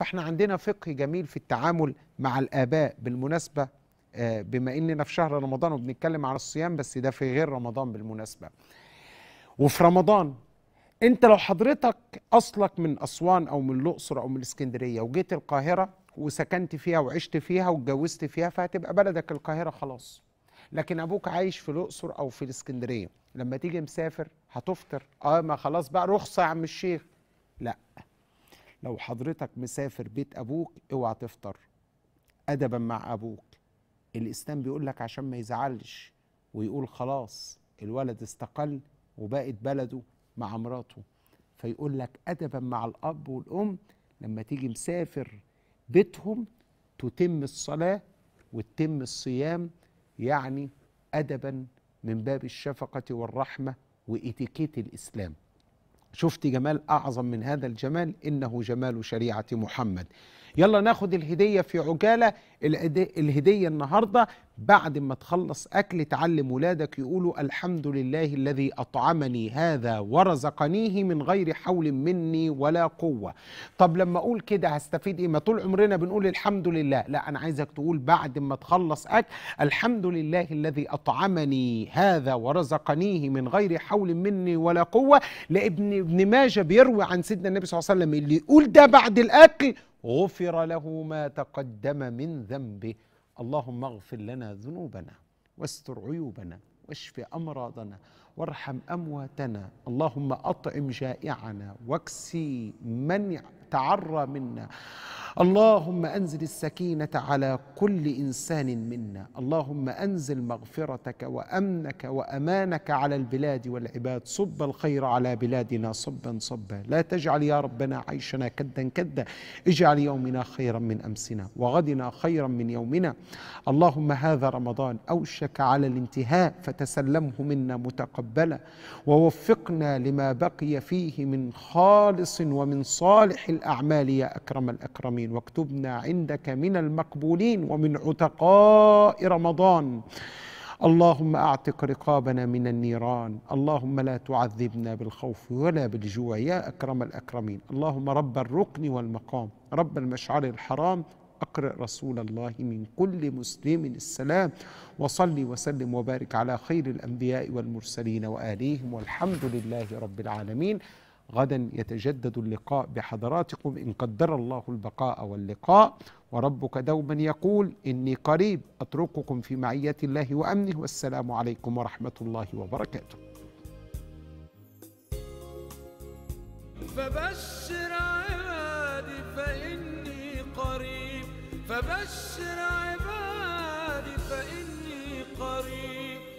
فاحنا عندنا فقه جميل في التعامل مع الآباء بالمناسبة آه، بما إننا في شهر رمضان وبنتكلم على الصيام بس ده في غير رمضان بالمناسبة وفي رمضان انت لو حضرتك أصلك من أسوان أو من الأقصر أو من الإسكندرية وجيت القاهرة وسكنت فيها وعشت فيها واتجوزت فيها فهتبقى بلدك القاهرة خلاص لكن أبوك عايش في الأقصر أو في الإسكندرية لما تيجي مسافر هتفطر اه ما خلاص بقى رخصة يا عم الشيخ لا لو حضرتك مسافر بيت ابوك اوعى تفطر ادبا مع ابوك الاسلام بيقول لك عشان ما يزعلش ويقول خلاص الولد استقل وبقت بلده مع مراته فيقول لك ادبا مع الاب والام لما تيجي مسافر بيتهم تتم الصلاه وتتم الصيام يعني ادبا من باب الشفقه والرحمه واتيكيت الاسلام شفت جمال أعظم من هذا الجمال إنه جمال شريعة محمد يلا ناخد الهدية في عجالة الهدية النهاردة بعد ما تخلص أكل تعلم ولادك يقولوا الحمد لله الذي أطعمني هذا ورزقنيه من غير حول مني ولا قوة طب لما أقول كده هستفيد إيه ما طول عمرنا بنقول الحمد لله لا أنا عايزك تقول بعد ما تخلص أكل الحمد لله الذي أطعمني هذا ورزقنيه من غير حول مني ولا قوة لابن ابن ماجه بيروي عن سيدنا النبي صلى الله عليه وسلم اللي يقول ده بعد الأكل غفر له ما تقدم من ذنبه اللهم اغفر لنا ذنوبنا واستر عيوبنا واشف امراضنا وارحم امواتنا اللهم اطعم جائعنا واكسي من تعرى منا اللهم انزل السكينه على كل انسان منا اللهم انزل مغفرتك وامنك وامانك على البلاد والعباد صب الخير على بلادنا صبا صبا لا تجعل يا ربنا عيشنا كدا كدا اجعل يومنا خيرا من امسنا وغدنا خيرا من يومنا اللهم هذا رمضان اوشك على الانتهاء فتسلمه منا متقبلا ووفقنا لما بقي فيه من خالص ومن صالح الاعمال يا اكرم الاكرمين الظالمين واكتبنا عندك من المقبولين ومن عتقاء رمضان اللهم اعتق رقابنا من النيران اللهم لا تعذبنا بالخوف ولا بالجوع يا اكرم الاكرمين اللهم رب الركن والمقام رب المشعر الحرام اقرئ رسول الله من كل مسلم السلام وصلي وسلم وبارك على خير الانبياء والمرسلين واليهم والحمد لله رب العالمين غدا يتجدد اللقاء بحضراتكم إن قدر الله البقاء واللقاء وربك دوما يقول إني قريب أترككم في معية الله وأمنه والسلام عليكم ورحمة الله وبركاته فبشر عبادي فإني قريب فبشر عبادي فإني قريب